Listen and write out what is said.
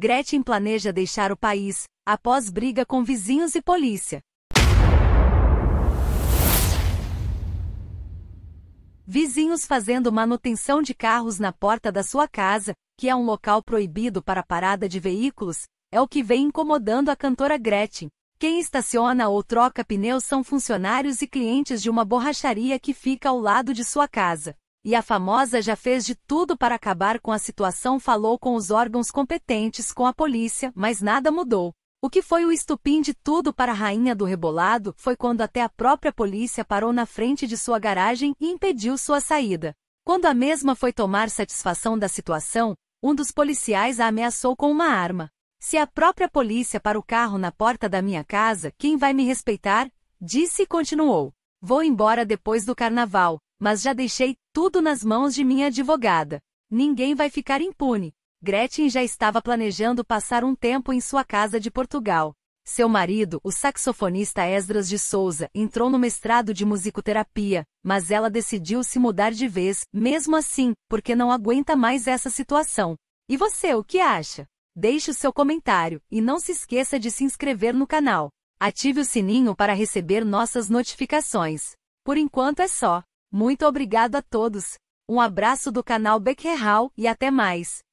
Gretchen planeja deixar o país, após briga com vizinhos e polícia. Vizinhos fazendo manutenção de carros na porta da sua casa, que é um local proibido para parada de veículos, é o que vem incomodando a cantora Gretchen. Quem estaciona ou troca pneus são funcionários e clientes de uma borracharia que fica ao lado de sua casa e a famosa já fez de tudo para acabar com a situação, falou com os órgãos competentes, com a polícia, mas nada mudou. O que foi o estupim de tudo para a rainha do rebolado foi quando até a própria polícia parou na frente de sua garagem e impediu sua saída. Quando a mesma foi tomar satisfação da situação, um dos policiais a ameaçou com uma arma. Se a própria polícia para o carro na porta da minha casa, quem vai me respeitar? Disse e continuou. Vou embora depois do carnaval, mas já deixei tudo nas mãos de minha advogada. Ninguém vai ficar impune. Gretchen já estava planejando passar um tempo em sua casa de Portugal. Seu marido, o saxofonista Esdras de Souza, entrou no mestrado de musicoterapia, mas ela decidiu se mudar de vez, mesmo assim, porque não aguenta mais essa situação. E você, o que acha? Deixe o seu comentário e não se esqueça de se inscrever no canal. Ative o sininho para receber nossas notificações. Por enquanto é só. Muito obrigado a todos. Um abraço do canal Becquerral e até mais.